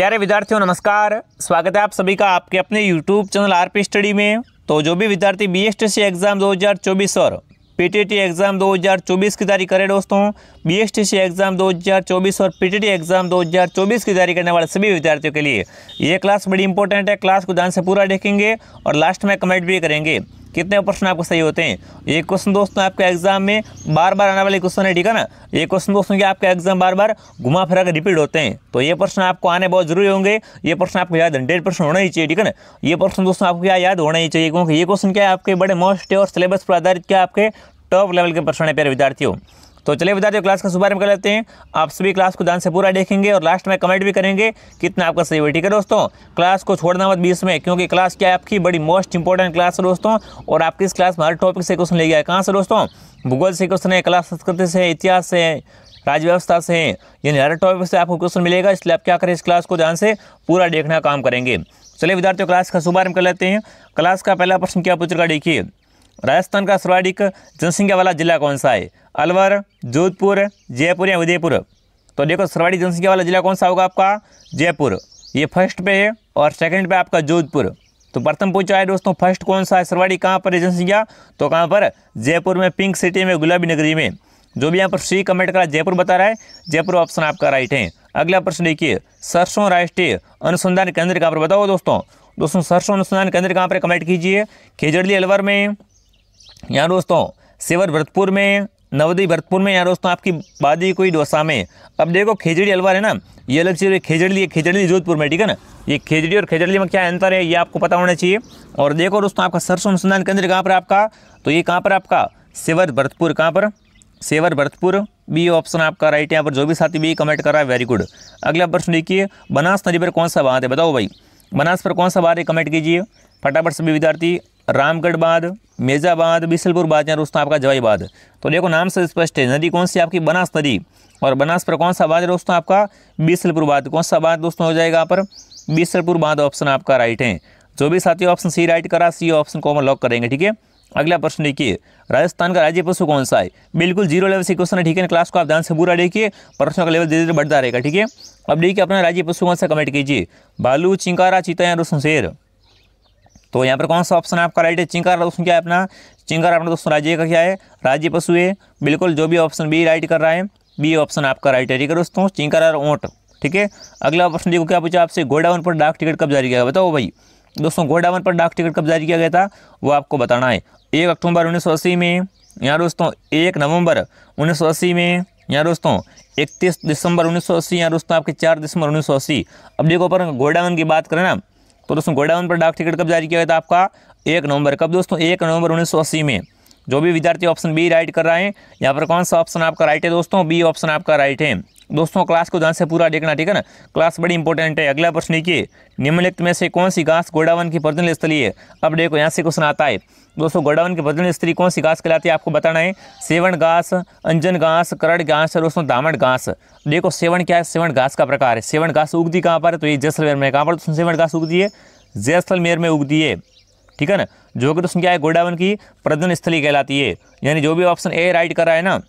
प्यारे विद्यार्थियों नमस्कार स्वागत है आप सभी का आपके अपने YouTube channel R P study में तो जो भी विद्यार्थी B S T C exam 2024 और पी टी टी एग्ज़ाम 2024 की तैयारी करें दोस्तों B S T C exam 2024 और पी टी टी एग्ज़ाम 2024 की तैयारी करने वाले सभी विद्यार्थियों के लिए ये क्लास बड़ी इंपॉर्टेंट है क्लास को ध्यान से पूरा देखेंगे और लास्ट में कमेंट भी करेंगे कितने प्रश्न आपको सही होते हैं ये क्वेश्चन दोस्तों आपके एग्जाम में बार बार आने वाले क्वेश्चन है ठीक है ना ये क्वेश्चन दोस्तों कि आपके एग्जाम बार बार घुमा फिरा कर रिपीट होते हैं तो ये प्रश्न आपको आने बहुत जरूरी होंगे ये प्रश्न आपको याद हंड्रेड प्रश्न होना ही चाहिए ठीक है ना ये प्रश्न दोस्तों आपको क्या याद होना ही चाहिए क्योंकि ये क्वेश्चन क्या है आपके बड़े मोस्ट और सिलेबस पर आधारित क्या आपके टॉप लेवल के प्रश्न है प्यारे विद्यार्थियों तो चलिए विद्यार्थियों क्लास का शुभारंभ कर लेते हैं आप सभी क्लास को ध्यान से पूरा देखेंगे और लास्ट में कमेंट भी करेंगे कितना आपका सही हुआ ठीक है दोस्तों क्लास को छोड़ना मत बीस में क्योंकि क्लास क्या है आपकी बड़ी मोस्ट इंपॉर्टेंट क्लास है दोस्तों और आपकी इस क्लास में हर टॉपिक से क्वेश्चन ले गया है कहाँ से दोस्तों भूगोल से क्वेश्चन है कला संस्कृति से इतिहास से राज्य व्यवस्था से यानी हर टॉपिक से आपको क्वेश्चन मिलेगा इसलिए आप क्या करें इस क्लास को ध्यान से पूरा देखना काम करेंगे चलिए विद्यार्थियों क्लास का शुभारंभ कर लेते हैं क्लास का पहला प्रश्न क्या पूछेगा देखिए राजस्थान का सर्वाधिक जनसंख्या वाला जिला कौन सा है अलवर जोधपुर जयपुर या उदयपुर तो देखो सर्वाधिक जनसंख्या वाला जिला कौन सा होगा आपका जयपुर ये फर्स्ट पे है और सेकंड पे आपका जोधपुर तो प्रथम पूछा है दोस्तों फर्स्ट कौन सा है सरवाड़ी कहाँ पर है जनसंख्या तो कहाँ पर जयपुर में पिंक सिटी में गुलाबी नगरी में जो भी यहाँ पर सी कमेंट करा जयपुर बता रहा है जयपुर ऑप्शन आपका राइट है अगला प्रश्न देखिए सरसों राष्ट्रीय अनुसंधान केंद्र कहाँ पर बताओ दोस्तों दोस्तों सरसों अनुसंधान केंद्र कहाँ पर कमेंट कीजिए खेजड़ली अलवर में यहाँ दोस्तों सेवर भरतपुर में नवदी भरतपुर में यहाँ दोस्तों आपकी बाजी कोई डोसा में अब देखो खेजड़ी अलवार है ना ये अलग चीज़ खेजड़ी है खेजड़ी जोधपुर में ठीक है ना ये खेजड़ी और खेजड़ी में क्या अंतर है ये आपको पता होना चाहिए और देखो दोस्तों आपका सरसों अनुसंधान केंद्र कहाँ पर आपका तो ये कहाँ पर आपका सेवर भरतपुर कहाँ पर सेवर भरतपुर बी ऑप्शन आपका राइट यहाँ पर जो भी साथी बी कमेंट कर रहा है वेरी गुड अगला प्रश्न देखिए बनास नदी पर कौन सा बांध है बताओ भाई बनास पर कौन सा बांध है कमेंट कीजिए फटाफट सभी विद्यार्थी रामगढ़ बांध मेजाबाद बिसलपुर बांध या दोस्तों आपका जवाई बांध तो देखो नाम से स्पष्ट है नदी कौन सी आपकी बनास नदी और बनास पर कौन सा बांध है दोस्तों आपका बिसलपुर बांध कौन सा बांध दोस्तों हो जाएगा यहाँ पर बिसलपुर बांध ऑप्शन आपका राइट है जो भी साथी ऑप्शन सी राइट करा सी ऑप्शन को हम लॉक करेंगे ठीक है अगला प्रश्न देखिए राजस्थान का राज्य पशु कौन सा है बिल्कुल जीरो लेवल से क्वेश्चन है ठीक है क्लास को आप ध्यान से पूरा देखिए प्रश्नों का लेवल धीरे धीरे बढ़ता रहेगा ठीक है अब देखिए अपना राज्य पशु कौन सा कमेंट कीजिए भालू चिंकारा चीता या दोस्तों शेर तो यहाँ पर कौन सा ऑप्शन आपका राइट है चिंगार दोस्तों क्या है अपना चिंगार अपना दोस्तों राज्य का क्या है राज्य पशु है बिल्कुल जो भी ऑप्शन बी राइट कर रहा है बी ऑप्शन आपका राइट है ठीक है दोस्तों चिंकार और ऊँट ठीक है अगला ऑप्शन देखो क्या पूछा आपसे गोडाउन पर डाक टिकट कब जारी किया गया बताओ भाई दोस्तों गोडावन पर डाक टिकट कब जारी किया गया था वो आपको बताना है एक अक्टूबर उन्नीस में यहाँ दोस्तों एक नवंबर उन्नीस में यहाँ दोस्तों इकतीस दिसंबर उन्नीस सौ अस्सी यहाँ दोस्तों आपके चार दिसंबर उन्नीस सौ अस्सी अब देखो पर गोडावन की बात करें ना तो दोस्तों गोडाउन पर डाक टिकट कब जारी किया गया था आपका एक नवंबर कब दोस्तों एक नवंबर उन्नीस में जो भी विद्यार्थी ऑप्शन बी राइट कर रहे हैं यहाँ पर कौन सा ऑप्शन आपका राइट है दोस्तों बी ऑप्शन आपका राइट है दोस्तों क्लास को ध्यान से पूरा देखना ठीक है ना क्लास बड़ी इंपॉर्टेंट है अगला प्रश्न देखिए निम्नलिखित में से कौन सी घास गोडावन की प्रजनन स्थली है अब देखो यहाँ से क्वेश्चन आता है दोस्तों गोडावन की प्रजनन स्थली कौन सी घास कहलाती है आपको बताना है सेवन घास अंजन घास करड़ घास और दोस्तों दामन घास देखो सेवन क्या है सेवन घास का प्रकार है सेवन घास उगती कहाँ पर है तो ये जैसलमेर में कहाँ पर दोस्तों सेवन घास उगती है जैसलमेर में उगती है ठीक है ना जो कि दोस्तों क्या है गोडावन की प्रजन स्थली कहलाती है यानी जो भी ऑप्शन ए राइट करा है ना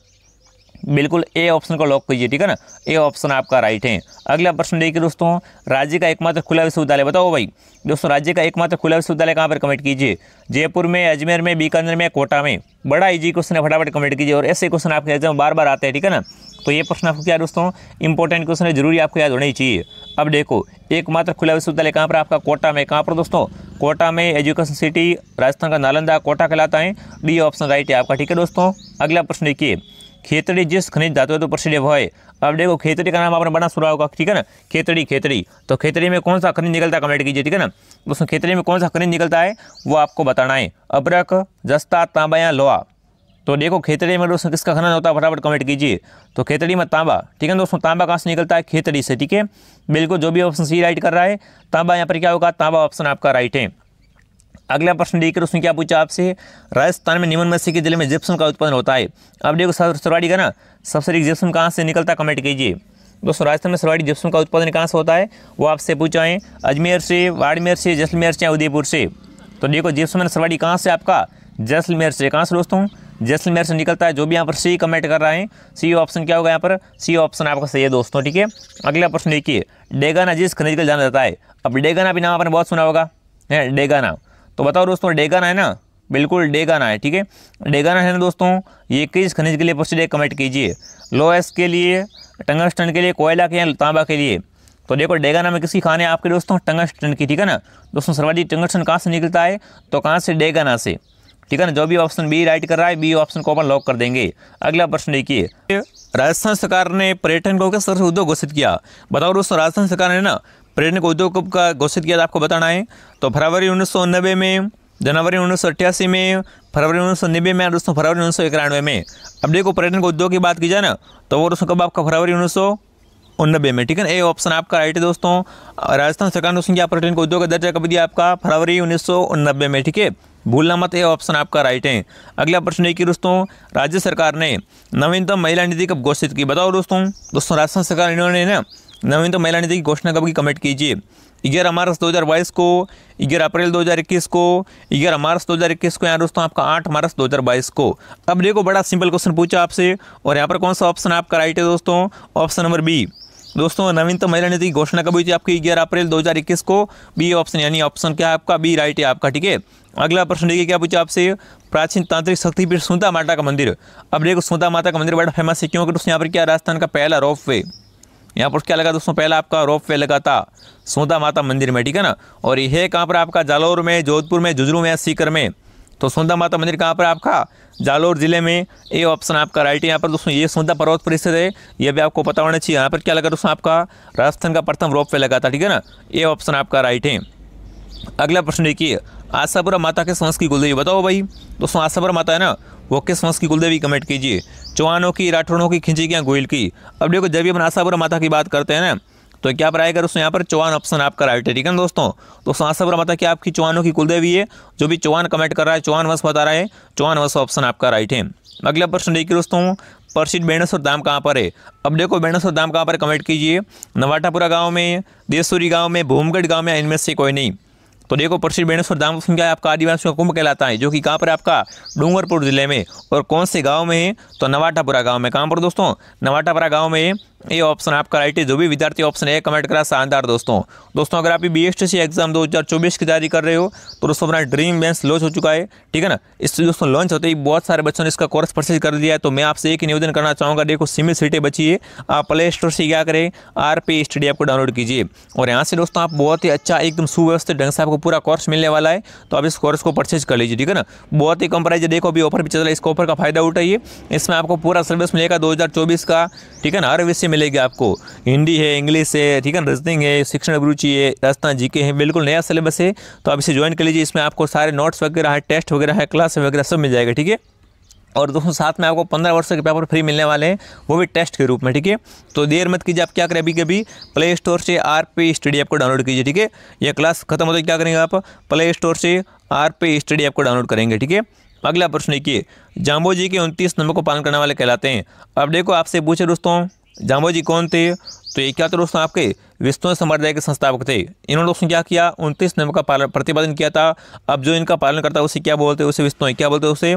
बिल्कुल ए ऑप्शन को लॉक कीजिए ठीक है ना ए ऑप्शन आपका राइट है अगला प्रश्न देखिए दोस्तों राज्य का एकमात्र खुला विश्वविद्यालय बताओ भाई दोस्तों राज्य का एकमात्र खुला विश्वविद्यालय कहाँ पर कमेंट कीजिए जयपुर में अजमेर में बीकानेर में कोटा में बड़ा इजी क्वेश्चन है फटाफट कमेंट कीजिए और ऐसे क्वेश्चन आपके एग्जाम बार बार आते हैं ठीक है ना तो ये प्रश्न आपको क्या दोस्तों इंपॉर्टेंट क्वेश्चन है जरूरी आपको याद होना ही चाहिए अब देखो एकमात्र खुला विश्वविद्यालय कहाँ पर आपका कोटा में कहाँ पर दोस्तों कोटा में एजुकेशन सिटी राजस्थान का नालंदा कोटा कहलाता है डी ऑप्शन राइट है आपका ठीक है दोस्तों अगला प्रश्न देखिए खेतड़ी जिस खनिज धातु तो प्रसिद्ध है अब देखो खेतड़ी का नाम आपने बना सुना होगा ठीक है ना खेतड़ी खेतड़ी तो खेतड़ी में कौन सा खनिज निकलता है कमेंट कीजिए ठीक है ना दोस्तों खेतड़ी में कौन सा खनिज निकलता है वो आपको बताना है अबरक जस्ता तांबा या लोहा तो देखो खेतड़ी में दोस्तों किसका खनन होता है फटाफट कमेंट कीजिए तो खेतड़ी में तांबा ठीक है दोस्तों तांबा कहाँ से निकलता है खेतड़ी से ठीक है बिल्कुल जो भी ऑप्शन सी राइट कर रहा है तांबा यहाँ पर क्या होगा तांबा ऑप्शन आपका राइट है अगला प्रश्न देखिए उसने क्या पूछा आपसे राजस्थान में निमन मस्सी के जिले में जिप्सम का उत्पादन होता है अब देखो सरवाड़ी का ना सबसे अधिक जिप्सम कहाँ से निकलता कमेंट कीजिए दोस्तों राजस्थान में सरवाड़ी जिप्सम का उत्पादन कहाँ से होता है वो आपसे पूछा है अजमेर से बाड़मेर से जैसलमेर से उदयपुर से तो देखो जिप्सम सरवाड़ी कहाँ से आपका जैसलमेर से कहाँ से दोस्तों जैसलमेर से निकलता है जो भी यहाँ पर सी कमेंट कर रहा है सी ऑप्शन क्या होगा यहाँ पर सी ऑप्शन आपका सही है दोस्तों ठीक है अगला प्रश्न देखिए डेगाना जिस खनिज का जाना जाता है अब डेगाना भी नाम आपने बहुत सुना होगा है डेगाना तो बताओ दोस्तों डेगाना है ना बिल्कुल डेगाना है ठीक है डेगाना है ना दोस्तों ये किस खनिज के लिए प्रसिद्ध है कमेंट कीजिए लोएस के लिए टंगस्टन के लिए कोयला के या तांबा के लिए तो देखो डेगाना में किसी खाने आपके दोस्तों टंगस्टन की ठीक है ना दोस्तों सर्वाधिक टंगस्टन कहाँ से निकलता है तो कहाँ से डेगाना से ठीक है ना जो भी ऑप्शन बी राइट कर रहा है बी ऑप्शन को अपन लॉक कर देंगे अगला प्रश्न देखिए राजस्थान सरकार ने पर्यटन को किस तरह से उद्योग घोषित किया बताओ दोस्तों राजस्थान सरकार ने ना पर्यटन उद्योग का घोषित किया था आपको बताना है तो फरवरी उन्नीस में जनवरी उन्नीस में फरवरी उन्नीस में और दोस्तों फरवरी उन्नीस में अब देखो पर्यटन उद्योग की बात की जाए ना तो वो दोस्तों कब आपका फरवरी उन्नीस उन्नबे में ठीक है ना ए ऑप्शन आपका राइट है दोस्तों राजस्थान सरकार ने संज्ञा पर्यटन को उद्योग का दर्जा कब दिया आपका फरवरी उन्नीस में ठीक है भूलना मत ये ऑप्शन आपका राइट है अगला प्रश्न एक ही दोस्तों राज्य सरकार ने नवीनतम महिला नीति कब घोषित की बताओ दोस्तों दोस्तों राजस्थान सरकार इन्होंने ना तो महिला नीति की घोषणा कब की कमेंट कीजिए ग्यारह मार्च बाईस को ग्यारह अप्रैल 2021 को ग्यारह मार्च 2021 को यहाँ दोस्तों आपका आठ मार्च 2022 को अब देखो बड़ा सिंपल क्वेश्चन पूछा आपसे और यहाँ पर कौन सा ऑप्शन आपका राइट है दोस्तों ऑप्शन नंबर बी दोस्तों नवीनतम तो महिला नीति की घोषणा कब हुई थी आपकी ग्यारह अप्रैल 2021 को बी ऑप्शन यानी ऑप्शन क्या है आपका बी राइट है आपका ठीक है अगला प्रश्न देखिए क्या पूछा आपसे प्राचीन तांत्रिक शक्तिपीठ सुंदा माता का मंदिर अब देखो सुंदा माता का मंदिर बड़ा फेमस है क्योंकि यहाँ पर क्या राजस्थान का पहला रोप वे यहाँ पर क्या लगा दोस्तों पहला आपका रोप वे लगा था सोदा माता मंदिर में ठीक है ना और यह कहाँ पर आपका जालौर में जोधपुर में जुजरू में सीकर में तो सोंदा माता मंदिर कहाँ पर आपका जालौर जिले में ए ऑप्शन आपका राइट है यहाँ पर दोस्तों ये सोंदा पर्वत परिषद है ये भी आपको पता होना चाहिए यहाँ पर क्या लगा दोस्तों आपका राजस्थान का प्रथम रोप वे लगा था ठीक है ना ए ऑप्शन आपका राइट है अगला प्रश्न देखिए आशापुरा माता के संस की कुलदेवी बताओ भाई दोस्तों आशापुरा माता है ना वो किस सांस की कुलदेवी कमेंट कीजिए चौहानों की राठौड़ों की गया गोयल की अब देखो जब भी अपन आशापुरा माता की बात करते हैं ना तो क्या पर आएगा दोस्तों यहाँ पर चौहान ऑप्शन आपका राइट है ठीक है ना दोस्तों तो आशापुरा माता की आपकी चौहानों की कुलदेवी है जो भी चौहान कमेंट कर रहा है चौहान वंश बता रहा है चौहान वंश ऑप्शन आपका राइट है अगला प्रश्न देखिए दोस्तों प्रसिद्ध बेणेश्वर धाम कहाँ पर है अब देखो बेणेश्वर धाम कहाँ पर कमेंट कीजिए नवाटापुरा गाँव में देसूरी गाँव में भूमगढ़ गाँव में इनमें से कोई नहीं तो देखो प्रसिद्ध बेणेश्वर धाम क्या है आपका आदिवासियों का कुंभ कहलाता है जो कि कहाँ पर आपका डूंगरपुर जिले में और कौन से गाँव में है तो नवाटापुरा गाँव में कहाँ पर दोस्तों नवाटापुरा गाँव में ये ऑप्शन आपका राइट है जो भी विद्यार्थी ऑप्शन ए कमेंट करा शानदार दोस्तों दोस्तों अगर आप B S T C exam 2024 की तैयारी कर रहे हो तो दोस्तों अपना ड्रीम बेंस लॉन्च हो चुका है ठीक है ना इस दोस्तों लॉन्च होते ही बहुत सारे बच्चों ने इसका कोर्स परचेज कर दिया है तो मैं आपसे एक निवेदन करना चाहूँगा देखो सीमित सीटें बची है आप प्ले स्टोर से क्या करें आर पी स्टडी ऐप को डाउनलोड कीजिए और यहाँ से दोस्तों आप बहुत ही अच्छा एकदम सुव्यवस्थित ढंग से आपको पूरा कोर्स मिलने वाला है तो आप इस कोर्स को परचेज कर लीजिए ठीक है ना बहुत ही कम प्राइस देखो अभी ऑफर भी चल रहा है इस ऑफर का फायदा उठाइए इसमें आपको पूरा सर्विस मिलेगा दो का ठीक है ना हर विषय मिलेगी आपको हिंदी है इंग्लिश है ठीक है रजनिंग है शिक्षण अभिरुचि है राजस्थान जीके है बिल्कुल नया सिलेबस है तो आप इसे ज्वाइन कर लीजिए इसमें आपको सारे नोट्स वगैरह है टेस्ट वगैरह है क्लास वगैरह सब मिल जाएगा ठीक है और दोस्तों साथ में आपको पंद्रह वर्ष के पेपर फ्री मिलने वाले हैं वो भी टेस्ट के रूप में ठीक है तो देर मत कीजिए आप क्या करें अभी कभी प्ले स्टोर से आर पी स्टडी ऐप को डाउनलोड कीजिए ठीक है ये क्लास खत्म होते क्या करेंगे आप प्ले स्टोर से आर पी स्टडी ऐप को डाउनलोड करेंगे ठीक है अगला प्रश्न देखिए जाम्बो जी के उनतीस नंबर को पालन करने वाले कहलाते हैं अब देखो आपसे पूछे दोस्तों जी कौन थे तो ये क्या थे दोस्तों आपके विस्तुत समुदाय के संस्थापक थे इन्होंने दोस्तों क्या किया उनतीस नियमों का पालन प्रतिपादन किया था अब जो इनका पालन करता है उसे क्या बोलते हैं उसे विस्तोई क्या बोलते हैं उसे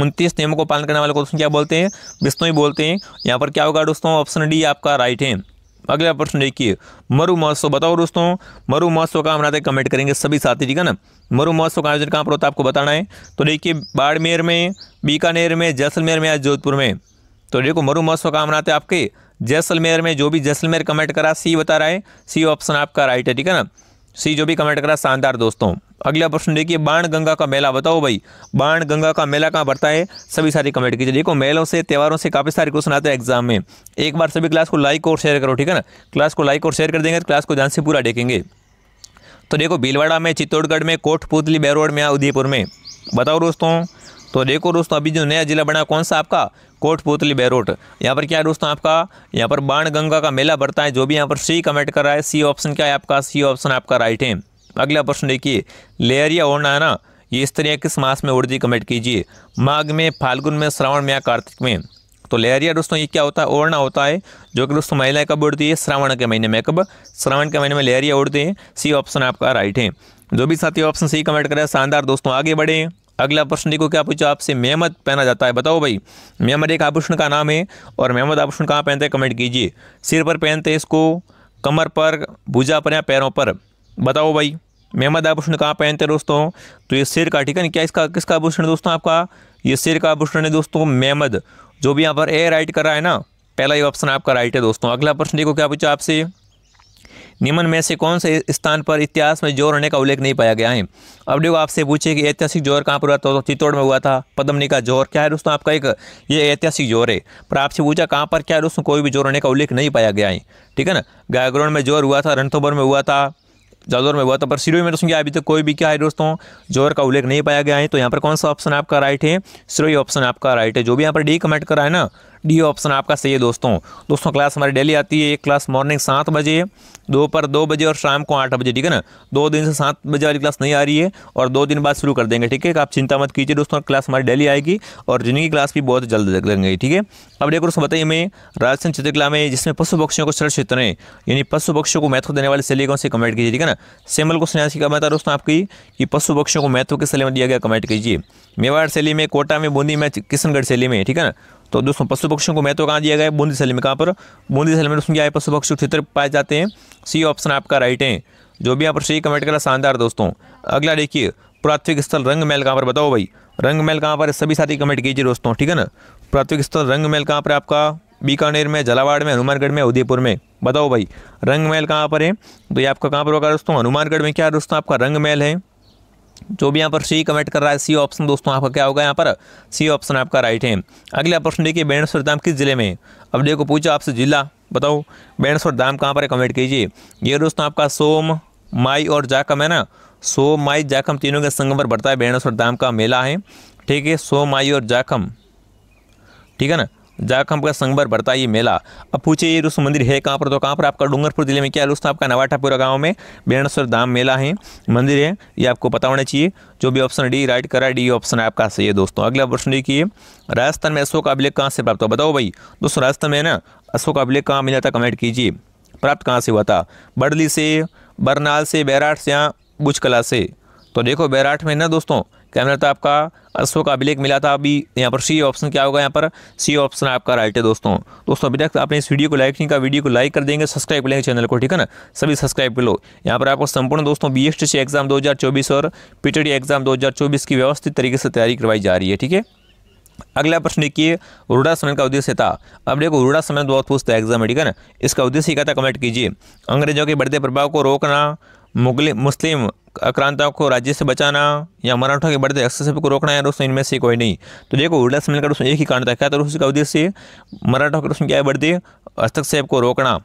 उनतीस नियमों को पालन करने वाले को दोस्तों क्या बोलते हैं विस्तोई बोलते हैं यहाँ पर क्या होगा दोस्तों ऑप्शन डी आपका राइट है अगला प्रश्न देखिए मरु महोत्सव बताओ दोस्तों मरु महोत्सव का हम कमेंट करेंगे सभी साथी ठीक है ना मरु महोत्सव का आयोजन कहाँ पर होता है आपको बताना है तो देखिए बाड़मेर में बीकानेर में जैसलमेर में या जोधपुर में तो देखो मरु महोत्सव का हम आपके जैसलमेर में जो भी जैसलमेर कमेंट करा सी बता रहा है सी ऑप्शन आपका राइट है ठीक है ना सी जो भी कमेंट करा शानदार दोस्तों अगला प्रश्न देखिए बाण गंगा का मेला बताओ भाई बाण गंगा का मेला कहाँ बढ़ता है सभी सारी कमेंट कीजिए देखो मेलों से त्यौहारों से काफ़ी सारे क्वेश्चन आते हैं एग्जाम में एक बार सभी क्लास को लाइक और शेयर करो ठीक है ना क्लास को लाइक और शेयर कर देंगे तो क्लास को ध्यान से पूरा देखेंगे तो देखो भीलवाड़ा में चित्तौड़गढ़ में कोटपुतली बैरोड में उदयपुर में बताओ दोस्तों तो देखो दोस्तों अभी जो नया जिला बना कौन सा आपका कोटपुतली बैरोट यहाँ पर क्या है दोस्तों आपका यहाँ पर बाण गंगा का मेला भरता है जो भी यहाँ पर सी कमेंट कर रहा है सी ऑप्शन क्या है आपका सी ऑप्शन आपका राइट है अगला प्रश्न देखिए लेरिया ओढ़ना है ना ये तरह किस मास में ओढ़ती कमेंट कीजिए माघ में फाल्गुन में श्रावण में या कार्तिक में तो लहरिया दोस्तों ये क्या होता है ओढ़ना होता है जो कि दोस्तों महिलाएं कब उड़ती है श्रावण के महीने में कब श्रावण के महीने में लहरिया उड़ते हैं सी ऑप्शन आपका राइट है जो भी साथी ऑप्शन सी कमेंट करें शानदार दोस्तों आगे बढ़े अगला प्रश्न देखो क्या पूछा आपसे मेहमद पहना जाता है बताओ भाई मेहमद एक आभूषण का नाम है और मेहमद आभूषण कहाँ पहनते हैं कमेंट कीजिए सिर पर पहनते हैं इसको कमर पर भुजा पर या पैरों पर बताओ भाई मेहमद आभूषण कहाँ पहनते हैं दोस्तों तो ये सिर का ठीक है ना क्या इसका किसका आभूषण दोस्तों आपका ये सिर का आभूषण है दोस्तों मेहमद जो भी यहाँ पर ए राइट कर रहा है ना पहला ये ऑप्शन आपका राइट है दोस्तों अगला प्रश्न देखो क्या पूछा आपसे निम्न में से कौन से स्थान पर इतिहास में जोर होने का उल्लेख नहीं पाया गया है अब देखो आपसे पूछे कि ऐतिहासिक जोर कहाँ पर हुआ तो चित्तौड़ में हुआ था पदमनी का जोर क्या है दोस्तों आपका एक ये ऐतिहासिक जोर है पर आपसे पूछा कहाँ पर क्या है दोस्तों कोई भी जोर होने का उल्लेख नहीं पाया गया है ठीक है ना गायग्रोड में जोर हुआ था रणथोबर में हुआ था जादौर में हुआ था पर सिरोही में दोस्तों क्या अभी तक कोई भी क्या है दोस्तों जोर का उल्लेख नहीं पाया गया है तो यहाँ पर कौन सा ऑप्शन आपका राइट है सिरोही ऑप्शन आपका राइट है जो भी यहाँ पर डी कमेंट करा है ना डी ऑप्शन आपका सही है दोस्तों दोस्तों क्लास हमारी डेली आती है एक क्लास मॉर्निंग सात बजे दोपहर दो बजे और शाम को आठ बजे ठीक है ना दो दिन से सात बजे वाली क्लास नहीं आ रही है और दो दिन बाद शुरू कर देंगे ठीक है आप चिंता मत कीजिए दोस्तों क्लास हमारी डेली आएगी और जिनकी क्लास भी बहुत जल्द लगेंगे ठीक है अब देखो दोस्तों बताइए मैं राजस्थान चित्रकला में जिसमें पशु पक्षियों को सर्च चित्र यानी पशु पक्षियों को महत्व देने वाले शैली कौन से कमेंट कीजिए ठीक है ना सेमल को स्नेहा का मैं दोस्तों आपकी कि पशु पक्षियों को महत्व किस शैली में दिया गया कमेंट कीजिए मेवाड़ शैली में कोटा में बूंदी में किशनगढ़ शैली में ठीक है ना तो दोस्तों पशु पक्षियों को महत्व कहाँ दिया गया है बूंदी शैली में कहाँ पर बूंदी शैली में दोस्तों क्या है पशु पक्षी क्षेत्र पाए जाते हैं सी ऑप्शन आपका राइट है जो भी यहाँ पर सही कमेंट करा शानदार दोस्तों अगला देखिए प्राथमिक स्थल रंग महल कहाँ पर बताओ भाई रंग महल कहाँ पर सभी साथी कमेंट कीजिए दोस्तों ठीक है ना प्राथमिक स्थल रंग महल कहाँ पर आपका बीकानेर में झालावाड़ में हनुमानगढ़ में उदयपुर में बताओ भाई रंग महल कहाँ पर है तो ये आपका कहाँ पर होगा दोस्तों हनुमानगढ़ में क्या दोस्तों आपका रंग महल है जो भी यहाँ पर सी कमेंट कर रहा है सी ऑप्शन दोस्तों आपका क्या होगा यहाँ पर सी ऑप्शन आपका राइट है अगला प्रश्न देखिए बेणेश्वर धाम किस जिले में अब देखो पूछा आपसे जिला बताओ बेणेश्वर धाम कहाँ पर है कमेंट कीजिए ये दोस्तों आपका सोम माई और जाकम है ना सोम माई जाकम तीनों के संगम पर बढ़ता है बेणेश्वर धाम का मेला है ठीक है सोम माई और जाकम ठीक है ना हम का संगबर भरता ये मेला अब पूछे ये रुष्ण मंदिर है कहाँ पर तो कहाँ पर आपका डूंगरपुर जिले में क्या दोस्तों आपका नवाठापुरा गांव में बेणेश्वर धाम मेला है मंदिर है ये आपको पता होना चाहिए जो भी ऑप्शन डी राइट करा डी ऑप्शन आपका सही है दोस्तों अगला प्रश्न देखिए राजस्थान में अशोक अभिलेख कहाँ से प्राप्त हो बताओ भाई दोस्तों राजस्थान में ना अशोक अभिलेख कहाँ मिला था कमेंट कीजिए प्राप्त कहाँ से हुआ था बडली से बरनाल से बैराठ से यहाँ बुचकला से तो देखो बैराठ में ना दोस्तों कैमरा था आपका अशोक का अभिलेख मिला था अभी यहाँ पर सी ऑप्शन क्या होगा यहाँ पर सी ऑप्शन आपका राइट है दोस्तों दोस्तों अभी तक आपने इस वीडियो को लाइक नहीं किया वीडियो को लाइक कर देंगे सब्सक्राइब कर लेंगे चैनल को ठीक है ना सभी सब्सक्राइब कर लो यहाँ पर आपको संपूर्ण दोस्तों बी एस एग्जाम दो और पीटीडी एग्जाम दो की व्यवस्थित तरीके से तैयारी करवाई जा रही है ठीक है अगला प्रश्न देखिए उरुड़ा समय का उद्देश्य था अब देखो उरुड़ा समय बहुत पूछता है एग्जाम में ठीक है ना इसका उद्देश्य क्या था कमेंट कीजिए अंग्रेजों के बढ़ते प्रभाव को रोकना मुगल मुस्लिम आक्रांताओं को राज्य से बचाना या मराठों के बढ़ते एक्सेसिव को रोकना है दोस्तों इनमें से कोई नहीं तो देखो सम्मेलन मिलकर दोस्तों एक ही कारण था क्या था तो उसका उद्देश्य मराठों के दोस्तों क्या है बढ़ते हस्तक्षेप को रोकना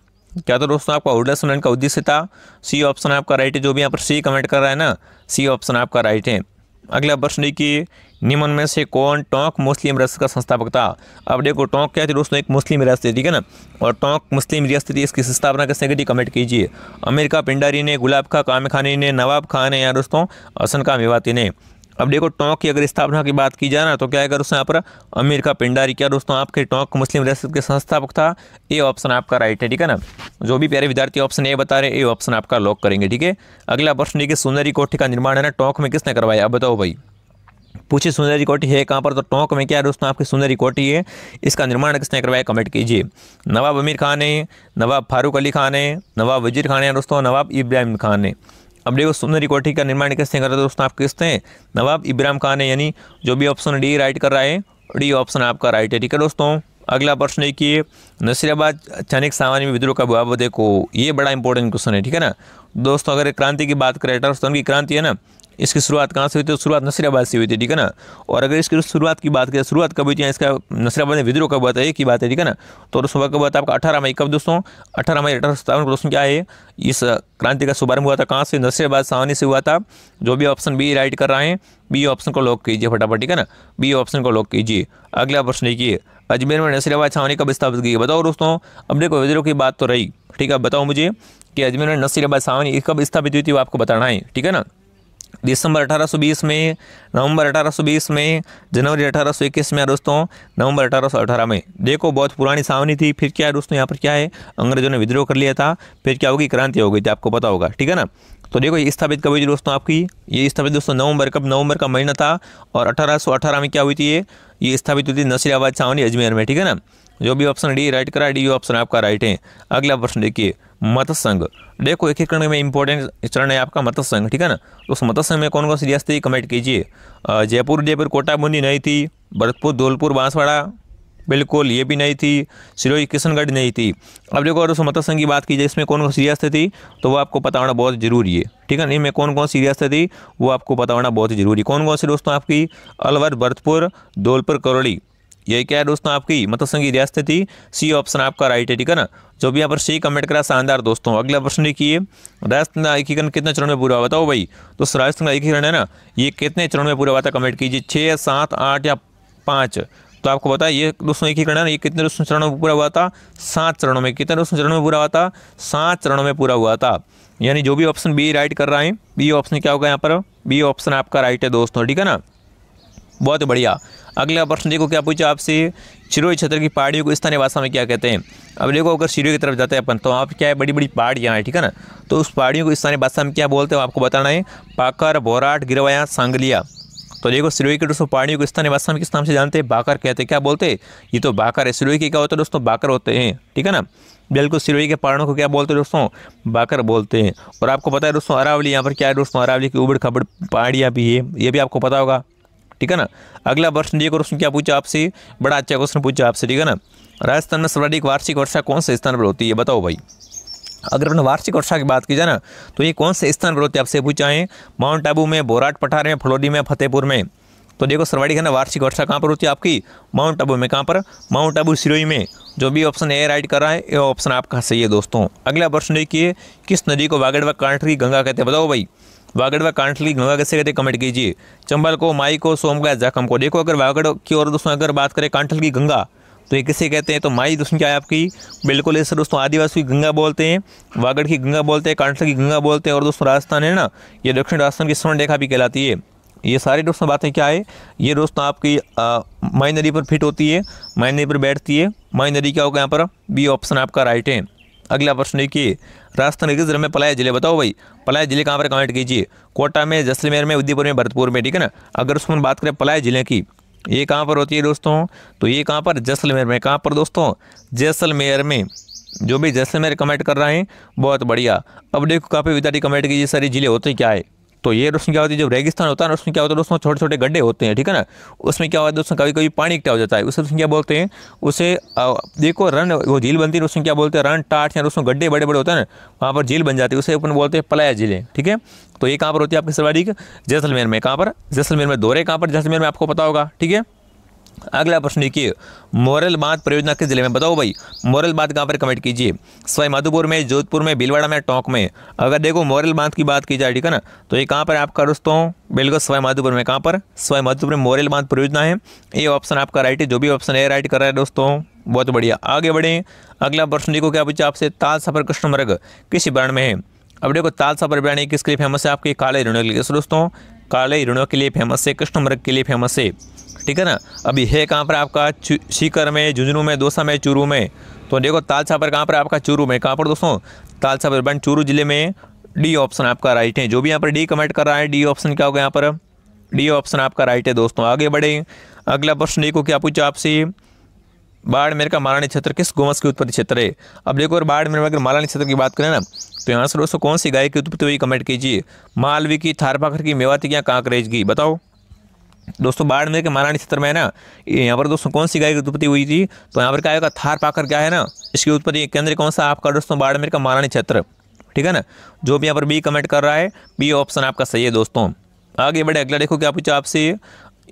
क्या था दोस्तों आपका उड़ा सम्मेलन का उद्देश्य था सी ऑप्शन आपका राइट है जो भी यहाँ पर सी कमेंट कर रहा है ना सी ऑप्शन आपका राइट है अगला प्रश्न की निम्न में से कौन टोंक मुस्लिम रियासत का संस्थापक था अब देखो टोंक क्या थी दोस्तों एक मुस्लिम रियासत थी ठीक है ना और टोंक मुस्लिम रियासत थी इसकी स्थापना कैसे की थी कमेंट कीजिए अमेरिका पिंडारी ने गुलाब खा कामखानी ने नवाब खान ने या दोस्तों असन का मेवाती ने अब देखो टोंक की अगर स्थापना की बात की जाए ना तो क्या है दोस्तों यहाँ पर अमीर का पिंडारी क्या दोस्तों आपके टोंक मुस्लिम रियासत के संस्थापक था ए ऑप्शन आपका राइट है ठीक है ना जो भी प्यारे विद्यार्थी ऑप्शन ए बता रहे हैं ए ऑप्शन आपका लॉक करेंगे ठीक है अगला प्रश्न देखिए सुंदरी कोठी का निर्माण है ना टोंक में किसने करवाया अब बताओ भाई पूछे सुंदरी कोठी है कहाँ पर तो टोंक में क्या है दोस्तों आपकी सुंदरी कोठी है इसका निर्माण किसने करवाया कमेंट कीजिए नवाब अमीर खान है नवाब फारूक अली खान है नवाब वजीर खान है दोस्तों नवाब इब्राहिम खान है अब देखो सुंदर इकोठी का निर्माण किसने करा दोस्तों आप किसते हैं नवाब इब्राहिम खान है यानी जो भी ऑप्शन डी राइट कर रहा है डी ऑप्शन आपका राइट है ठीक है दोस्तों अगला प्रश्न ये नसीराबाद अचानक सामान्य विद्रोह का बुआ देखो ये बड़ा इंपॉर्टेंट क्वेश्चन है ठीक है ना दोस्तों अगर क्रांति की बात करें अठारह तो की क्रांति है ना इसकी शुरुआत कहाँ से हुई थी तो शुरुआत नसीराबाद से हुई थी ठीक है ना और अगर इसकी शुरुआत की बात करें शुरुआत कब हुई थी इसका नसीराबाद में विद्रोह कब हुआ था एक ही बात है ठीक है ना तो सुबह कब हुआ था आपका अठारह मई कब दोस्तों अठारह मई अठारह सत्तावन प्रश्न क्या है इस क्रांति का शुभारंभ हुआ था कहाँ से नसीराबाद सावनी से हुआ था जो भी ऑप्शन बी राइट कर रहे हैं बी ऑप्शन को लॉक कीजिए फटाफट ठीक है ना बी ऑप्शन को लॉक कीजिए अगला प्रश्न देखिए अजमेर में नसीराबाद छावनी कब स्थापित की बताओ दोस्तों अब देखो विद्रोह की बात तो रही ठीक है बताओ मुझे कि अजमेर में नसीराबाद छावनी कब स्थापित हुई थी वो आपको बताना है ठीक है ना दिसंबर 1820 में नवंबर 1820 में जनवरी 1821 में दोस्तों नवंबर 1818 में देखो बहुत पुरानी सावनी थी फिर क्या है दोस्तों यहाँ पर क्या है अंग्रेजों ने विद्रोह कर लिया था फिर क्या होगी क्रांति हो गई थी आपको पता होगा ठीक है ना तो देखो ये स्थापित कब हुई थी दोस्तों आपकी ये स्थापित दोस्तों नवंबर कब नवंबर का महीना था और अठारह में क्या हुई थी ये ये स्थापित हुई थी नसीराबाद सावनी अजमेर में ठीक है ना जो भी ऑप्शन डी राइट करा डी ऑप्शन आपका राइट है अगला प्रश्न देखिए मतसंघ देखो एक एक में इंपॉर्टेंट चरण है आपका मतसंघ ठीक है ना तो उस मतसंघ में कौन कौन सी रियासतें थी कमेंट कीजिए जयपुर जयपुर कोटा बूंदी नहीं थी भरतपुर धौलपुर बांसवाड़ा बिल्कुल ये भी नहीं थी सिरोही किशनगढ़ नहीं थी अब देखो अगर उस मतसंघ की बात की जाए इसमें कौन कौन सी रियासतें थी तो वो आपको पता होना बहुत ज़रूरी है ठीक है इनमें कौन कौन सी रियासतें थी वो आपको पता होना बहुत ज़रूरी कौन कौन सी दोस्तों आपकी अलवर भरतपुर धौलपुर करौली ये क्या है दोस्तों आपकी मतलब संघ की थी सी ऑप्शन आपका राइट है ठीक है ना जो भी यहाँ पर सी कमेंट करा शानदार दोस्तों अगला प्रश्न देखिए राजस्थान का एकीकरण कितने चरण में पूरा हुआ था भाई दोस्तों राजस्थान का एकीकरण है ना ये कितने चरण में पूरा हुआ था कमेंट कीजिए छः सात आठ या पाँच तो आपको पता है ये दोस्तों एकीकरण है ये कितने दोस्तों चरणों में पूरा हुआ था सात चरणों में कितने दोस्तों चरणों में पूरा हुआ था सात चरणों में पूरा हुआ था यानी जो भी ऑप्शन बी राइट कर रहा है बी ऑप्शन क्या होगा यहाँ पर बी ऑप्शन आपका राइट है दोस्तों ठीक है ना बहुत बढ़िया अगला प्रश्न देखो क्या पूछा आपसे शिरोही क्षेत्र की पहाड़ियों को स्थानीय भाषा में क्या कहते हैं अब देखो अगर सिरोई की तरफ जाते हैं अपन तो वहाँ पर क्या है बड़ी बड़ी पहाड़ियाँ हैं ठीक है ना तो उस पहाड़ियों को स्थानीय भाषा में क्या बोलते हैं आपको बताना है पाकर बोराट गिरवाया सांगलिया तो देखो सिरोही के दोस्तों पहाड़ियों को स्थानीय भाषा में किस नाम से जानते हैं बाकर कहते हैं क्या बोलते हैं ये तो बाकर है सिरोही के क्या होता है दोस्तों बाकर होते हैं ठीक है ना बिल्कुल सिरोही के पहाड़ों को क्या बोलते हैं दोस्तों बाकर बोलते हैं और आपको पता है दोस्तों अरावली यहाँ पर क्या है दोस्तों अरावली की उबड़ खबड़ पहाड़ियाँ भी है ये भी आपको पता होगा ठीक है ना अगला प्रश्न ये क्वेश्चन क्या पूछा आपसे बड़ा अच्छा क्वेश्चन पूछा आपसे ठीक है ना राजस्थान में सर्वाधिक वार्षिक वर्षा कौन से स्थान पर होती है बताओ भाई अगर अपने वार्षिक वर्षा की बात की जाए ना तो ये कौन से स्थान पर होती है आपसे पूछा है माउंट आबू में बोराट पठार में फलोदी में फतेहपुर में तो देखो सर्वाधिक है ना वार्षिक वर्षा कहाँ पर होती है आपकी माउंट आबू में कहाँ पर माउंट आबू सिरोई में जो भी ऑप्शन ए राइट कर रहा है ये ऑप्शन आपका सही है दोस्तों अगला प्रश्न देखिए किस नदी को वागड़ व कांठरी गंगा कहते हैं बताओ भाई वागड़ व कांठली गंगा कैसे कहते कमेंट कीजिए चंबल को माई को सोम का जखम को देखो अगर वागड़ की और दोस्तों अगर बात करें कांठल की गंगा तो ये किसे कहते हैं तो माई दोस्तों क्या है आपकी बिल्कुल ऐसे दोस्तों आदिवासी की गंगा बोलते हैं वागड़ की गंगा बोलते हैं कांठल की गंगा बोलते हैं और दोस्तों राजस्थान है ना ये दक्षिण राजस्थान की स्वर्ण रेखा भी कहलाती है ये सारी दोस्तों बातें क्या है ये दोस्तों आपकी माई नदी पर फिट होती है माई नदी पर बैठती है माई नदी क्या होगा यहाँ पर बी ऑप्शन आपका राइट है अगला प्रश्न देखिए राजस्थान के जिले में पलाय जिले बताओ भाई पलाय जिले कहाँ पर कमेंट कीजिए कोटा में जैसलमेर में उदयपुर में भरतपुर में ठीक है ना अगर उसमें बात करें पलाय जिले की ये कहाँ पर होती है दोस्तों तो ये कहाँ पर जैसलमेर में कहाँ पर दोस्तों जैसलमेर में जो भी जैसलमेर कमेंट कर रहे हैं बहुत बढ़िया अब देखो काफ़ी विद्यार्थी कमेंट कीजिए सारी जिले होते क्या है तो ये रोशनी क्या होती है जब रेगिस्तान होता है ना तो उसमें क्या होता है दोस्तों छोटे छोटे गड्ढे होते हैं ठीक है ना उसमें क्या होता है दोस्तों कभी कभी पानी इकट्ठा हो जाता है उसे दोस्तों क्या बोलते हैं उसे देखो रन वो झील बनती है उसमें क्या बोलते हैं रन टाट या उसमें गड्ढे बड़े बड़े होते हैं ना वहाँ पर झील बन जाती है उसे अपन बोलते हैं पलाया झीलें ठीक है तो ये कहाँ पर होती है आपकी सवारी जैसलमेर में कहाँ पर जैसलमेर में दोहरे कहाँ पर जैसलमेर में आपको पता होगा ठीक है अगला प्रश्न देखिए मोरल बांध परियोजना किस जिले में बताओ भाई मोरल बांध कहाँ पर कमेंट कीजिए सवाई माधोपुर में जोधपुर में भीलवाड़ा में टोंक में अगर देखो मोरल बांध की बात की जाए ठीक है ना तो ये कहाँ पर आपका दोस्तों बिल्कुल सवाई माधोपुर में कहाँ पर सवाई माधोपुर में मोरल बांध परियोजना है ये ऑप्शन आपका राइट है जो भी ऑप्शन ए राइट कर रहा है दोस्तों बहुत बढ़िया आगे बढ़े अगला प्रश्न देखो क्या पूछा आपसे ताल सफर कृष्ण मर्ग किस ब्रांड में है अब देखो ताल सफर ब्रांड किसके लिए फेमस है आपके काले ऋणों के लिए तो दोस्तों काले ऋणों के लिए फेमस है कृष्ण मर्ग के लिए फेमस है ठीक है ना अभी है कहाँ पर आपका सीकर में झुंझुनू में दोसा में चूरू में तो देखो तालसा पर कहाँ पर आपका चूरू में कहाँ पर दोस्तों ताल छापर बन चूरू जिले में डी ऑप्शन आपका राइट है जो भी यहाँ पर डी कमेंट कर रहा है डी ऑप्शन क्या होगा यहाँ पर डी ऑप्शन आपका राइट है दोस्तों आगे बढ़े अगला प्रश्न देखो क्या पूछा आपसे बाड़मेर का मालानी क्षेत्र किस गोवंश की उत्पत्ति क्षेत्र है अब देखो बाड़मेर में अगर मालानी क्षेत्र की बात करें ना तो यहाँ से दोस्तों कौन सी गाय की उत्पत्ति हुई कमेंट कीजिए मालवी की थारपाखर की मेवाती या कांकरेज की बताओ दोस्तों बाड़मेर के महारानी क्षेत्र में है ना यहाँ पर दोस्तों कौन सी गाय की उत्पत्ति हुई थी तो यहाँ पर क्या होगा थार पाकर क्या है ना इसकी उत्पत्ति केंद्र कौन सा आपका दोस्तों बाड़मेर का महारानी क्षेत्र ठीक है ना जो भी यहाँ पर बी कमेंट कर रहा है बी ऑप्शन आपका सही है दोस्तों आगे बढ़े अगला देखो क्या पूछा आपसे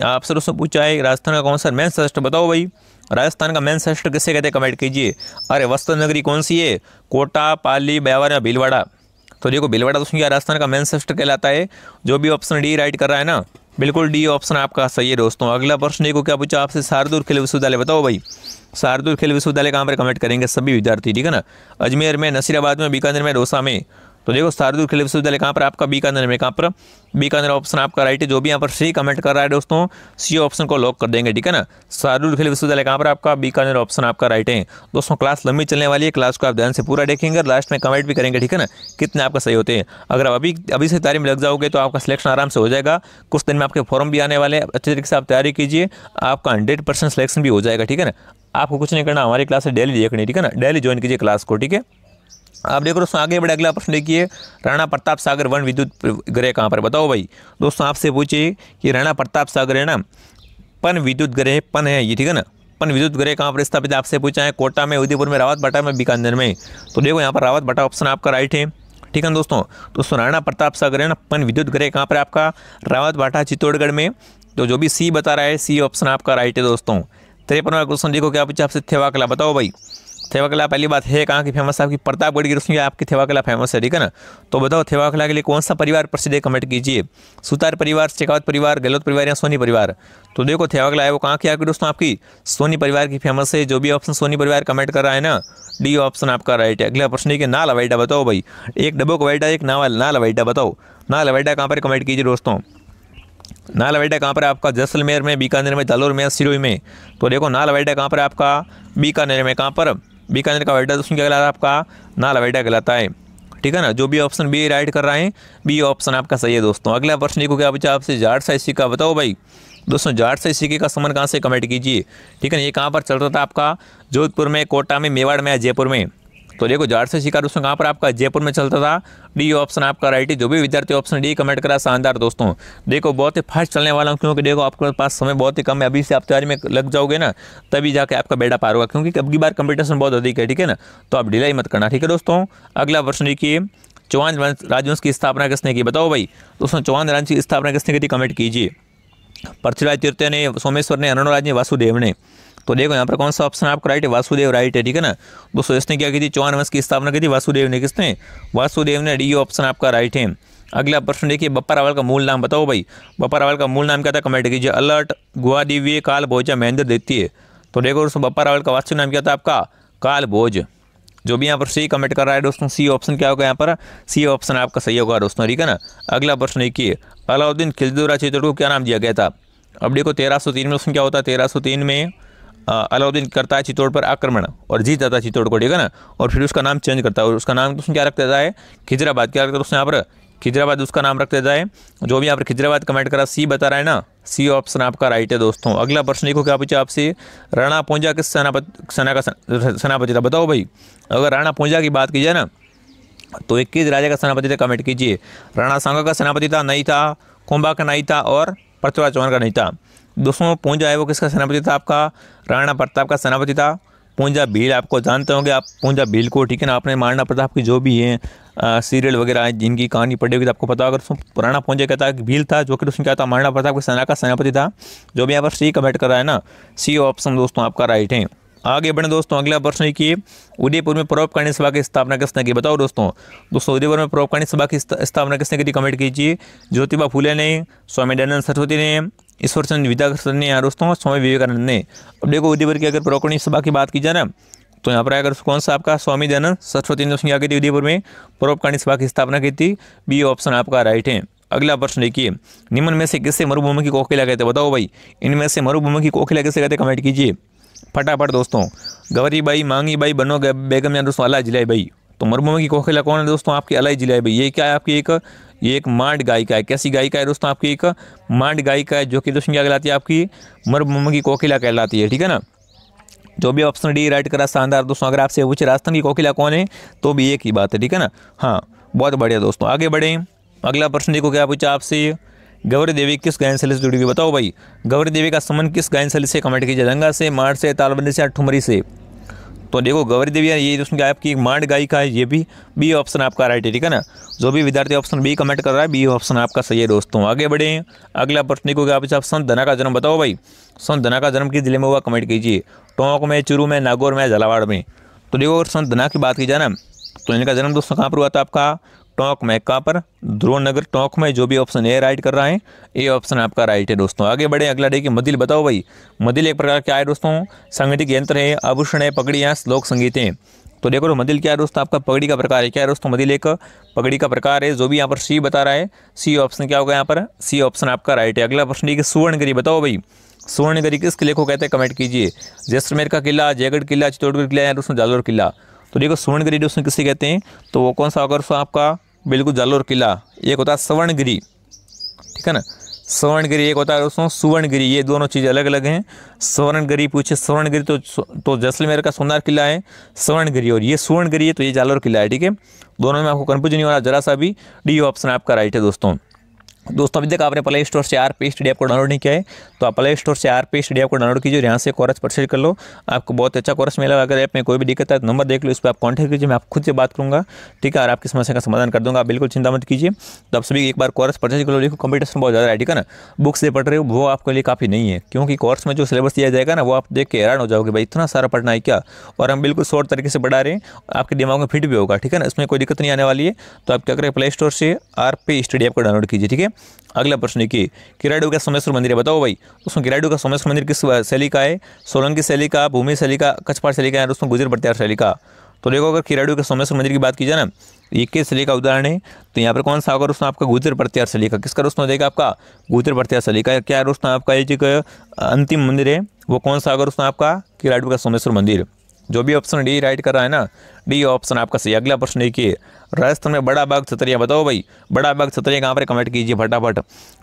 आपसे दोस्तों पूछा है राजस्थान का कौन सा मेन श्रेष्ठ बताओ भाई राजस्थान का मेन श्रेष्ठ किससे कहते हैं कमेंट कीजिए अरे वस्त्र नगरी कौन सी है कोटा पाली ब्यावर या भीलवाड़ा तो देखो भीलवाड़ा दोस्तों क्या राजस्थान का मेन श्रेष्ठ कहलाता है जो भी ऑप्शन डी राइट कर रहा है ना बिल्कुल डी ऑप्शन आपका सही है दोस्तों अगला प्रश्न को क्या पूछा आपसे शारदुल खेल विश्वविद्यालय बताओ भाई शारदुल खेल विश्वविद्यालय कहाँ पर कमेंट करेंगे सभी विद्यार्थी ठीक है ना अजमेर में नसीराबाद में बीकानेर में रोसा में तो देखो शारदूल खेल विश्वविद्यालय कहाँ पर आपका बी बीकानेर में कहाँ पर बी बीकानेर ऑप्शन आपका राइट है जो भी यहाँ पर सी कमेंट कर रहा है दोस्तों सी ऑप्शन को लॉक कर देंगे ठीक है ना शारदूल खेल विश्वविद्यालय कहाँ पर आपका बी बीकानेर ऑप्शन आपका राइट है दोस्तों क्लास लंबी चलने वाली है क्लास को आप ध्यान से पूरा देखेंगे और लास्ट में कमेंट भी करेंगे ठीक है ना कितने आपका सही होते हैं अगर आप अभी अभी से तैयारी में लग जाओगे तो आपका सिलेक्शन आराम से हो जाएगा कुछ दिन में आपके फॉर्म भी आने वाले अच्छे तरीके से आप तैयारी कीजिए आपका हंड्रेड परसेंट सिलेक्शन भी हो जाएगा ठीक है ना आपको कुछ नहीं करना हमारी क्लास डेली देखनी ठीक है ना डेली ज्वाइन कीजिए क्लास को ठीक है आप देख दोस्तों आगे बढ़े अगला प्रश्न देखिए राणा प्रताप सागर वन विद्युत ग्रह कहाँ पर बताओ भाई दोस्तों आपसे पूछे कि राणा प्रताप सागर है ना पन विद्युत ग्रह पन है ये ठीक है ना पन विद्युत ग्रह कहाँ पर स्थापित है आपसे पूछा है कोटा में उदयपुर में रावत बटा में बीकानेर में तो देखो यहाँ पर रावत बटा ऑप्शन आपका राइट है ठीक है दोस्तों दोस्तों राणा प्रताप सागर है ना पन विद्युत ग्रह कहाँ पर आपका रावत बाटा चित्तौड़गढ़ में तो जो भी सी बता रहा है सी ऑप्शन आपका राइट है दोस्तों तिरपनवा क्वेश्चन देखो क्या पूछा आपसे थेवा कला बताओ भाई थेवा किला पहली बात है कहाँ की फेमस है आपकी प्रतापगढ़ की रोशनी आपकी थेवा किला फेमस है ठीक है ना तो बताओ थेवा किला के लिए कौन सा परिवार प्रसिद्ध है कमेंट कीजिए सुतार परिवार शेखावत परिवार गहलोत परिवार या सोनी परिवार तो देखो थेवा किला है वो कहाँ की आपकी दोस्तों आपकी सोनी परिवार की फेमस है जो भी ऑप्शन सोनी परिवार कमेंट कर रहा है ना डी ऑप्शन आपका राइट है अगला प्रश्न है नाल अवैडा बताओ भाई एक डबो कवैडा एक नावल नाल अवैडा बताओ नाल अवैडा कहाँ पर कमेंट कीजिए दोस्तों नाल अवैडा कहाँ पर आपका जैसलमेर में बीकानेर में जालोर में सिरोई में तो देखो नाल अवैडा कहाँ पर आपका बीकानेर में कहाँ पर बीकानेर का वाइट दोस्तों क्या कहलाता है आपका नालावेटा कहलाता है ठीक है ना जो भी ऑप्शन बी राइट कर रहे हैं बी ऑप्शन आपका सही है दोस्तों अगला प्रश्न देखो क्या बचा आपसे जाट साइसी का बताओ भाई दोस्तों जाट से सिक्के का समान कहाँ से कमेंट कीजिए ठीक है ना ये कहाँ पर चल रहा था आपका जोधपुर में कोटा में मेवाड़ में या जयपुर में तो देखो जाट से शिकार दोस्तों कहाँ पर आपका जयपुर में चलता था डी ऑप्शन आपका राइट है जो भी विद्यार्थी ऑप्शन डी कमेंट करा शानदार दोस्तों देखो बहुत ही फास्ट चलने वाला हूँ क्योंकि देखो आपके पास समय बहुत ही कम है अभी से आप तैयारी में लग जाओगे ना तभी जाके आपका बेटा पार होगा क्योंकि अब की बार कंपटीशन बहुत अधिक है ठीक है ना तो आप डिलाई मत करना ठीक है दोस्तों अगला प्रश्न देखिए चौहान राजवंश की स्थापना किसने की बताओ भाई दोस्तों चौहान राज की स्थापना किसने की थी कमेंट कीजिए पृथ्वीराज तीर्थ ने सोमेश्वर ने अनुराज ने वासुदेव ने तो देखो यहाँ पर कौन सा ऑप्शन आपका राइट है वासुदेव राइट है ठीक है ना दोस्तों इसने क्या की थी चौहान वंश की स्थापना की थी वासुदेव ने किसने वासुदेव ने डी ऑप्शन e आपका राइट है अगला प्रश्न देखिए बप्पा रावल का मूल नाम बताओ भाई बप्पा रावल का मूल नाम क्या था कमेंट कीजिए अलर्ट गुआ दिव्य काल भोजा महेंद्र देती है तो देखो दोस्तों बप्पा रावल का वास्तविक नाम क्या था आपका काल भोज जो भी यहाँ पर सी कमेंट कर रहा है दोस्तों सी ऑप्शन क्या होगा यहाँ पर सी ऑप्शन आपका सही होगा दोस्तों ठीक है ना अगला प्रश्न देखिए अलाउद्दीन खिलजूरा चित्र को क्या नाम दिया गया था अब देखो तेरह सौ तीन में उसमें क्या होता है तेरह सौ तीन में अलाउद्दीन करता है चित्तौड़ पर आक्रमण और जीत जाता है चित्तौड़ को ठीक है ना और फिर उसका नाम चेंज करता है और उसका नाम तो उसने क्या रख देता है खिजराबाद क्या रखता है उसने यहाँ पर खिजराबाद उसका नाम रख देता है जो भी यहाँ पर खिजराबाद कमेंट करा सी बता रहा है ना सी ऑप्शन आपका राइट है दोस्तों अगला प्रश्न देखो क्या पूछा आपसे राणा पूंजा किस सेनापति सेना का सेनापति था बताओ भाई अगर राणा पूंजा की बात की जाए ना तो इक्कीस राजा का सेनापति था कमेंट कीजिए राणा सांगा का सेनापति था नहीं था कुंभा का नहीं था और पृथ्वीराज चौहान का नहीं था दोस्तों पूंजा है वो किसका सेनापति था आपका राणा प्रताप का सेनापति था पूंजा भील आपको जानते होंगे आप पूंजा भील को ठीक है ना आपने राणा प्रताप की जो भी है सीरियल वगैरह है जिनकी कहानी पढ़ी होगी तो आपको पता होगा दोस्तों राणा पूंजा कहता है कि भील था जो कि दोस्तों क्या था मारना प्रताप के सेना का सेनापति था जो भी यहाँ पर सी कमेंट कर रहा है ना सी ऑप्शन दोस्तों आपका राइट है आगे बढ़े दोस्तों अगला प्रश्न की उदयपुर में परोपकालीन सभा की स्थापना किसने की बताओ दोस्तों दोस्तों उदयपुर में परोपकालीन सभा की स्थापना किसने की थी कमेंट कीजिए ज्योतिबा फूले ने स्वामी दयानंद सरस्वती ने ईश्वर चंद विद्याकर ने दोस्तों स्वामी विवेकानंद ने अब देखो उदयपुर की अगर पुरोकणी सभा की बात की जाए ना तो यहाँ पर अगर कौन सा आपका स्वामी दयानंद सरस्वती सिंह की थी उदयपुर में परोपकारिणी सभा की स्थापना की थी बी ऑप्शन आपका राइट है अगला प्रश्न देखिए निम्न में से किससे मरुभूमि की कोकिला कहते बताओ भाई इनमें से मरुभूमि की कोकिला किससे कहते कमेंट कीजिए फटाफट दोस्तों बाई मांगी बाई बनो बेगम या दोस्तों अला जिलाई भाई तो मरुभूमि की कोखिला कौन है दोस्तों आपकी अलाई है भाई ये क्या है आपकी एक ये एक मांड गायिका है कैसी गायिका है दोस्तों आपकी एक मांड गायिका है जो कि दोस्तों क्या कहलाती है आपकी मरुभूमि की कोखिला कहलाती है ठीक है ना जो भी ऑप्शन डी राइट करा शानदार दोस्तों अगर आपसे पूछे राजस्थान की कोखिला कौन है तो भी एक ही बात है ठीक है ना हाँ बहुत बढ़िया दोस्तों आगे बढ़े अगला प्रश्न देखो क्या पूछा आपसे गौरी देवी किस गायन शैली से जुड़ी हुई बताओ भाई गौरी देवी का समन किस गायन शैली से कमेंट कीजिए रंगा से मार से तालबंदी से ठुमरी से तो देखो गौरी देवी ये उसमें आपकी एक मांड गाय का है ये भी बी ऑप्शन आपका राइट है ठीक है ना जो भी विद्यार्थी ऑप्शन बी कमेंट कर रहा है बी ऑप्शन आपका सही है दोस्तों आगे बढ़े अगला प्रश्न को आप संत धना का जन्म बताओ भाई संत धना का जन्म किस जिले में हुआ कमेंट कीजिए टोंक में चुरू में नागौर में झालावाड़ में तो देखो अगर संत धना की बात की जाए ना तो इनका जन्म दोस्तों कहाँ पर हुआ था आपका टोंक में कहाँ पर ध्रुव नगर टोंक में जो भी ऑप्शन ए राइट कर रहा है ए ऑप्शन आपका राइट है दोस्तों आगे बढ़े अगला देखिए मदिल बताओ भाई मदिल एक प्रकार क्या है दोस्तों संगठित यंत्र है आभूषण है पगड़ियाँ लोक संगीत है तो देखो तो मदिल क्या है दोस्तों आपका पगड़ी का प्रकार है क्या है दोस्तों मदिल एक पगड़ी का प्रकार है जो भी यहाँ पर सी बता रहा है सी ऑप्शन क्या होगा यहाँ पर सी ऑप्शन आपका राइट है अगला प्रश्न देखिए सुवर्णगिरी बताओ भाई सुवर्णगिरी किस किले को कहते हैं कमेंट कीजिए जैसलमेर का किला जयगढ़ किला चित्तौड़गढ़ किला या दोस्तों जालौर किला तो देखो सुवर्णगिरी दोस्तों किसे कहते हैं तो वो कौन सा होगा दोस्तों आपका बिल्कुल जालोर किला एक होता है सवर्णगिरी ठीक है ना सवर्णगिरी एक होता है दोस्तों सुवर्णगिरी ये दोनों चीज़ अलग अलग हैं सवर्णगिरी पूछे सवर्णगिरी तो तो जैसलमेर का सोनार किला है सवर्णगिरी और ये सुवर्णगिरी है तो ये जालोर किला है ठीक है दोनों में आपको कन्फ्यूजन नहीं हो रहा जरा सा भी डी ऑप्शन आपका राइट है दोस्तों दोस्तों अभी तक आपने प्ले स्टोर से आर पी स्टडी ऐप को डाउनलोड नहीं किया है तो आप प्ले स्टोर से आर पी स्टडी ऐप को डाउनलोड कीजिए यहाँ से कोर्स परचेज कर लो आपको बहुत अच्छा कोर्स मिला अगर ऐप में कोई भी दिक्कत है तो नंबर देख लो उस पर आप कॉन्टैक्ट कीजिए मैं आप खुद से बात करूँगा ठीक है और आपकी समस्या का समाधान कर दूँगा आप बिल्कुल चिंता मत कीजिए तो आप सभी एक बार कोर्स परचेज कर लो देखो कॉम्पिटिशन बहुत ज़्यादा है ठीक है ना बुक्स से पढ़ रहे हो वो आपके लिए काफ़ी नहीं है क्योंकि कोर्स में जो सिलेबस दिया जाएगा ना वो आप देख के हैरान हो जाओगे भाई इतना सारा पढ़ना है क्या और हम बिल्कुल शॉर्ट तरीके से पढ़ा रहे हैं आपके दिमाग में फिट भी होगा ठीक है ना इसमें कोई दिक्कत नहीं आने वाली है तो आप क्या करें प्ले स्टोर से आर पी स्टडी ऐप को डाउनलोड कीजिए ठीक है अगला प्रश्न कि किराडू का सोमेश्वर मंदिर है बताओ भाई उसमें किराडू का सोमेश्वर मंदिर किस शैली का है सोलंकी शैली का भूमि शैली का कछपाड़ शैली का है उसमें गुजर बटियार शैली का तो देखो अगर किराडू के सोमेश्वर मंदिर की बात की जाए ना ये किस शैली का उदाहरण है तो यहाँ पर कौन सा होगा उसमें आपका गुजर प्रत्यार शैली का किसका रोशन हो जाएगा आपका गुजर प्रत्यार शैली का क्या रोशन आपका ये जो अंतिम मंदिर है वो कौन सा होगा उसमें आपका किराडू का सोमेश्वर मंदिर जो भी ऑप्शन डी राइट कर रहा है ना डी ऑप्शन आपका सही अगला प्रश्न देखिए राजस्थान में बड़ा बाग छतरिया बताओ भाई बड़ा बाग छतरिया कहाँ पर कमेंट कीजिए फटाफट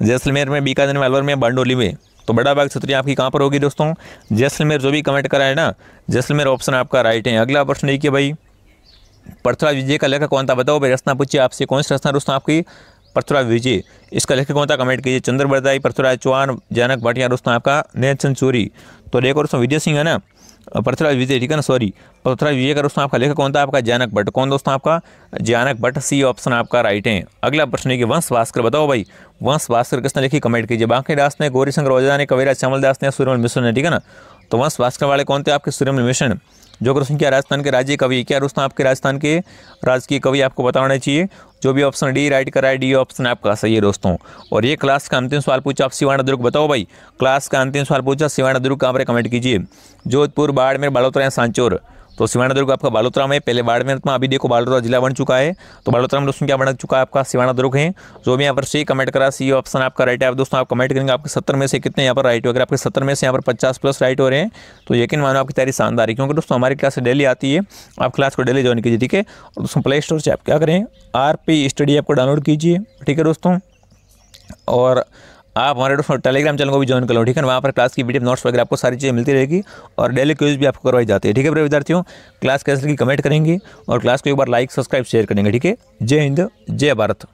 जैसलमेर में बीकानेर में अलवर में बांडोली में तो बड़ा बाग छतरिया आपकी कहाँ पर होगी दोस्तों जैसलमेर जो भी कमेंट करा है ना जैसलमेर ऑप्शन आपका राइट है अगला प्रश्न है भाई पृथ्वराज विजय का लेखक कौन था बताओ भाई रचना पूछिए आपसे कौन सी रचना दोस्तों आपकी पृथ्वीराज विजय इसका लेखक कौन था कमेंट कीजिए चंद्र बरदाई पृथ्वराज चौहान जनक भाटिया दोस्तों आपका नेहचंद चूरी तो देखो दोस्तों विजय सिंह है ना पृथ्वीराज विजय ठीक है ना सॉरी पृथ्वीराज विजय का दोस्तों आपका लेखक कौन था आपका जानक भट्ट कौन दोस्तों आपका जानक भट्ट सी ऑप्शन आपका राइट है अगला प्रश्न है कि वंश भास्कर बताओ भाई वंश भास्कर किसने लिखी कमेंट कीजिए बांके दास ने गौरीशंकर ओझा ने कविराज श्यामल दास ने सूर्यमल मिश्र ने ठीक है ना तो वंश भास्कर वाले कौन थे आपके सूर्यमल मिश्र जोगर सिंह क्या राजस्थान के राज्य कवि क्या दोस्तों आपके राजस्थान के राजकीय कवि आपको बताना चाहिए जो भी ऑप्शन डी राइट कराए डी ऑप्शन आपका सही है दोस्तों और ये क्लास का अंतिम सवाल पूछा आप शिवाणा दुर्ग बताओ भाई क्लास का अंतिम सवाल पूछा शिवाणा दुर्ग कहाँ पर कमेंट कीजिए जोधपुर बाड़मेर बड़ोतरा सांचोर तो सिवाना दुर्ग आपका बालोतरा में पहले बाड़मेर में अभी देखो बालोतरा जिला बन चुका है तो बालोतरा में दोस्तों क्या बन चुका है आपका सिवाना दुर्ग है जो भी यहाँ पर सी कमेंट करा सी ऑप्शन आपका राइट है आप दोस्तों आप कमेंट करेंगे आपके सत्तर में से कितने यहाँ पर राइट हो अगर आपके सत्तर में से यहाँ पर पचास प्लस राइट हो रहे हैं तो यकीन मानो आपकी तैयारी शानदार है क्योंकि दोस्तों हमारी क्लास डेली आती है आप क्लास को डेली ज्वाइन कीजिए ठीक है और दोस्तों प्ले स्टोर से आप क्या करें आर स्टडी ऐप को डाउनलोड कीजिए ठीक है दोस्तों और आप हमारे टेलीग्राम चैनल को भी ज्वाइन कर लो ठीक है वहाँ पर क्लास की वीडियो नोट्स वगैरह आपको सारी चीज़ें मिलती रहेगी और डेली क्विज भी आपको करवाई जाती है ठीक है प्रिय विद्यार्थियों क्लास कैसे की कमेंट करेंगे और क्लास को एक बार लाइक सब्सक्राइब शेयर करेंगे ठीक है जय हिंद जय भारत